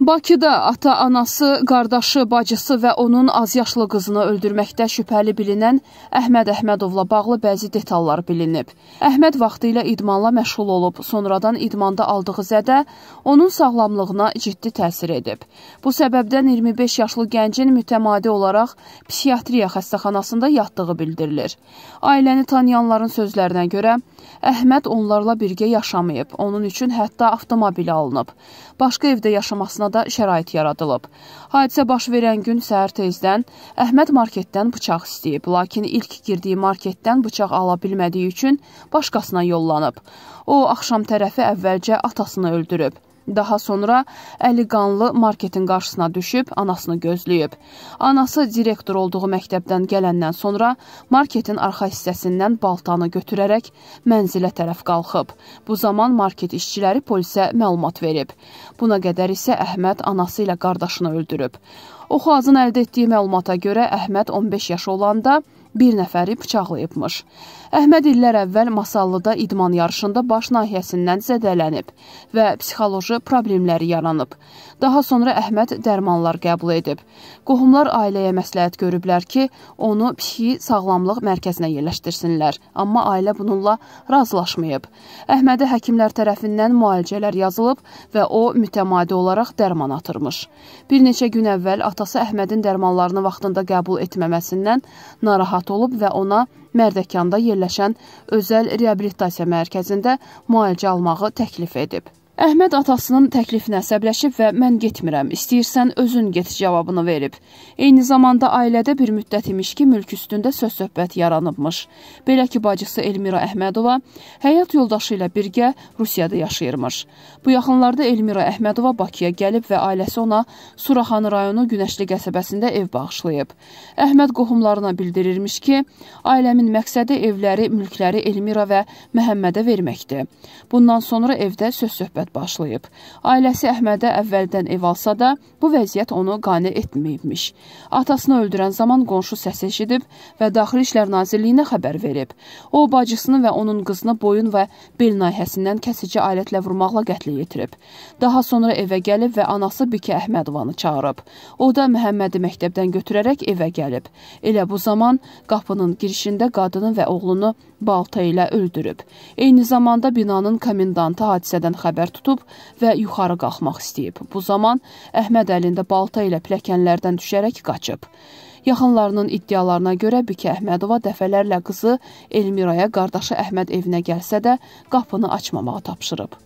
Bakıda ata, anası, qardaşı, bacısı və onun azyaşlı qızını öldürməkdə şübhəli bilinən Əhməd Əhmədovla bağlı bəzi detallar bilinib. Əhməd vaxtı ilə idmanla məşğul olub, sonradan idmanda aldığı zədə onun sağlamlığına ciddi təsir edib. Bu səbəbdən 25 yaşlı gəncin mütəmadi olaraq psixiatriya xəstəxanasında yatdığı bildirilir. Ailəni tanıyanların sözlərinə görə Əhməd onlarla birgə yaşamayıb, onun üçün hətta avtomobili alınıb. Başqa evdə yaşamasına arada şərait yaradılıb. Hadisə baş verən gün səhər tezdən Əhməd marketdən bıçaq istəyib, lakin ilk girdiyi marketdən bıçaq ala bilmədiyi üçün başqasına yollanıb. O, axşam tərəfi əvvəlcə atasını öldürüb. Daha sonra əli qanlı marketin qarşısına düşüb anasını gözləyib. Anası direktor olduğu məktəbdən gələndən sonra marketin arxa hissəsindən baltanı götürərək mənzilə tərəf qalxıb. Bu zaman market işçiləri polisə məlumat verib. Buna qədər isə Əhməd anası ilə qardaşını öldürüb. Oxazın əldə etdiyi məlumata görə Əhməd 15 yaş olanda bir nəfəri bıçaqlayıbmış. Əhməd illər əvvəl Masallıda idman yarışında baş nahiyəsindən zədələnib və psixoloji problemləri yaranıb. Daha sonra Əhməd dərmanlar qəbul edib. Qohumlar ailəyə məsləhət görüblər ki, onu psixi sağlamlıq mərkəzinə yerləşdirsinlər, amma ailə bununla razılaşmayıb. Əhmədə həkimlər tərəfindən müalicələr yazılıb və o mütəmadi olaraq dərman atırmış. Bir neçə gün əvvəl atası Əhmədin dərmanlarını vaxtında qəbul etməməsindən narahat həlak olub və ona Mərdəkanda yerləşən özəl reabilitasiya mərkəzində müalicə almağı təklif edib. Əhməd atasının təklifinə əsəbləşib və mən getmirəm, istəyirsən özün get cavabını verib. Eyni zamanda ailədə bir müddət imiş ki, mülk üstündə söz-söhbət yaranıbmış. Belə ki, bacısı Elmira Əhmədova həyat yoldaşı ilə birgə Rusiyada yaşayırmış. Bu yaxınlarda Elmira Əhmədova Bakıya gəlib və ailəsi ona Suraxanı rayonu Günəşli qəsəbəsində ev bağışlayıb. Əhməd qohumlarına bildirirmiş ki, ailəmin məqsədi evləri, mülkləri Elmira və Məhəmmədə verməkdir. Bundan sonra evdə söz-söhbət vəziyyət başlayıb. Ailəsi Əhmədə əvvəldən ev alsa da, bu vəziyyət onu qane etməyibmiş. Atasını öldürən zaman qonşu səs eşidib və Daxili İşlər Nazirliyinə xəbər verib. O, bacısını və onun qızını boyun və bel nahiyəsindən kəsici alətlə vurmaqla qətlə yetirib. Daha sonra evə gəlib və anası Bikə Əhmədovanı çağırıb. O da Məhəmmədi məktəbdən götürərək evə gəlib. Elə bu zaman qapının girişində qadını və oğlunu balta ilə öldürüb. Eyni zamanda binanın komendantı hadisədən xəbər tutub və yuxarı qalxmaq istəyib. Bu zaman Əhməd əlində balta ilə pləkənlərdən düşərək qaçıb. Yaxınlarının iddialarına görə Bikə Əhmədova dəfələrlə qızı Elmiraya qardaşı Əhməd evinə gəlsə də qapını açmamağı tapşırıb.